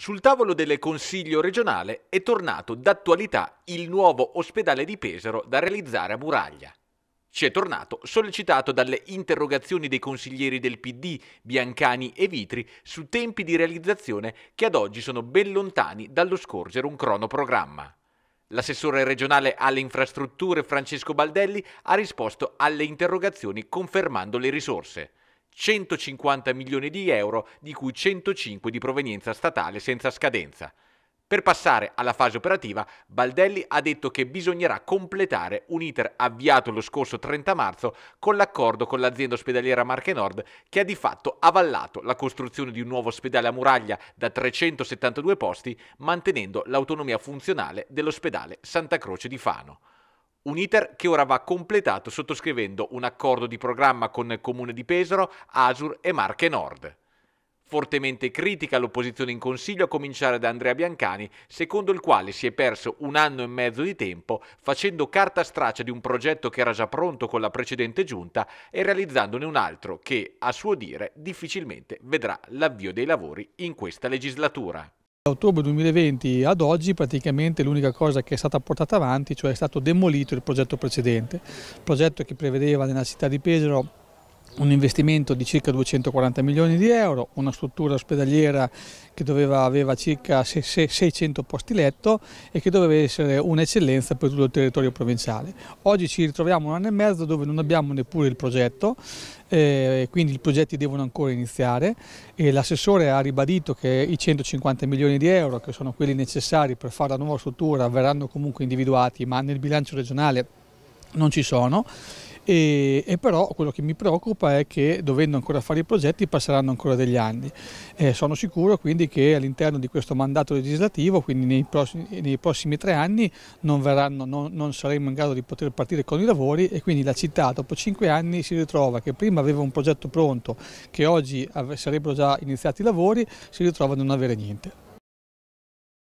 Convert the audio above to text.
Sul tavolo del Consiglio regionale è tornato d'attualità il nuovo ospedale di Pesaro da realizzare a Muraglia. Ci è tornato sollecitato dalle interrogazioni dei consiglieri del PD, Biancani e Vitri, su tempi di realizzazione che ad oggi sono ben lontani dallo scorgere un cronoprogramma. L'assessore regionale alle infrastrutture Francesco Baldelli ha risposto alle interrogazioni confermando le risorse. 150 milioni di euro, di cui 105 di provenienza statale senza scadenza. Per passare alla fase operativa, Baldelli ha detto che bisognerà completare un iter avviato lo scorso 30 marzo con l'accordo con l'azienda ospedaliera Marche Nord che ha di fatto avallato la costruzione di un nuovo ospedale a muraglia da 372 posti, mantenendo l'autonomia funzionale dell'ospedale Santa Croce di Fano. Un iter che ora va completato sottoscrivendo un accordo di programma con il Comune di Pesaro, Asur e Marche Nord. Fortemente critica l'opposizione in Consiglio, a cominciare da Andrea Biancani, secondo il quale si è perso un anno e mezzo di tempo facendo carta straccia di un progetto che era già pronto con la precedente giunta e realizzandone un altro che, a suo dire, difficilmente vedrà l'avvio dei lavori in questa legislatura. Da ottobre 2020 ad oggi praticamente l'unica cosa che è stata portata avanti, cioè è stato demolito il progetto precedente, progetto che prevedeva nella città di Pesaro un investimento di circa 240 milioni di euro, una struttura ospedaliera che doveva, aveva circa 600 posti letto e che doveva essere un'eccellenza per tutto il territorio provinciale. Oggi ci ritroviamo un anno e mezzo dove non abbiamo neppure il progetto, eh, quindi i progetti devono ancora iniziare l'assessore ha ribadito che i 150 milioni di euro che sono quelli necessari per fare la nuova struttura verranno comunque individuati ma nel bilancio regionale non ci sono e, e, però quello che mi preoccupa è che dovendo ancora fare i progetti passeranno ancora degli anni. Eh, sono sicuro quindi che all'interno di questo mandato legislativo, quindi nei prossimi, nei prossimi tre anni, non, verranno, non, non, saremo in grado di poter partire con i lavori e quindi la città dopo cinque anni si ritrova che prima aveva un progetto pronto, che oggi sarebbero già iniziati i lavori, si ritrova a non avere niente.